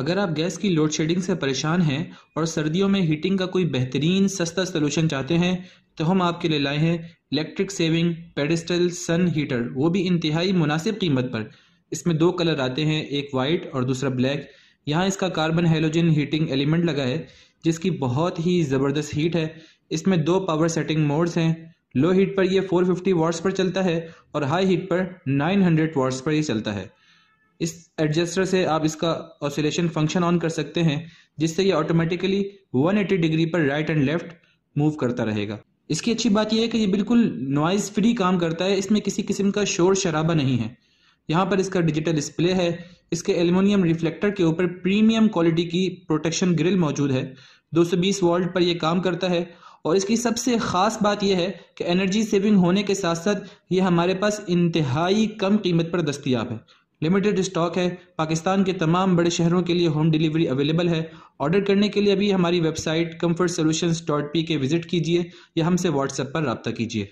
अगर आप गैस की लोड शेडिंग से परेशान हैं और सर्दियों में हीटिंग का कोई बेहतरीन सस्ता सोल्यूशन चाहते हैं तो हम आपके लिए लाए हैं electric saving pedestal sun heater वो भी इंतहाई मुनासिब कीमत पर इसमें दो कलर आते हैं एक वाइट और दूसरा ब्लैक यहाँ इसका कार्बन हेलोजन हीटिंग एलिमेंट लगा है जिसकी बहुत ही ज़बरदस्त हीट है इसमें दो पावर सेटिंग मोड्स हैं लो हीट पर यह 450 फिफ्टी पर चलता है और हाई हीट पर 900 हंड्रेड पर यह चलता है इस एडजस्टर से आप इसका ऑसिलेशन फंक्शन ऑन कर सकते हैं जिससे ये ऑटोमेटिकली 180 डिग्री पर राइट एंड लेफ्ट मूव करता रहेगा इसकी अच्छी बात यह है कि ये बिल्कुल नॉइज़ फ्री काम करता है इसमें किसी किस्म का शोर शराबा नहीं है यहाँ पर इसका डिजिटल डिस्प्ले है इसके एल्यूमिनियम रिफ्लेक्टर के ऊपर प्रीमियम क्वालिटी की प्रोटेक्शन ग्रिल मौजूद है 220 वोल्ट पर यह काम करता है और इसकी सबसे ख़ास बात यह है कि एनर्जी सेविंग होने के साथ साथ ये हमारे पास इंतहाई कम कीमत पर दस्तियाब है लिमिटेड स्टॉक है पाकिस्तान के तमाम बड़े शहरों के लिए होम डिलीवरी अवेलेबल है ऑर्डर करने के लिए अभी हमारी website comfort solution dot P K visit कीजिए या हमसे व्हाट्सएप पर रबता कीजिए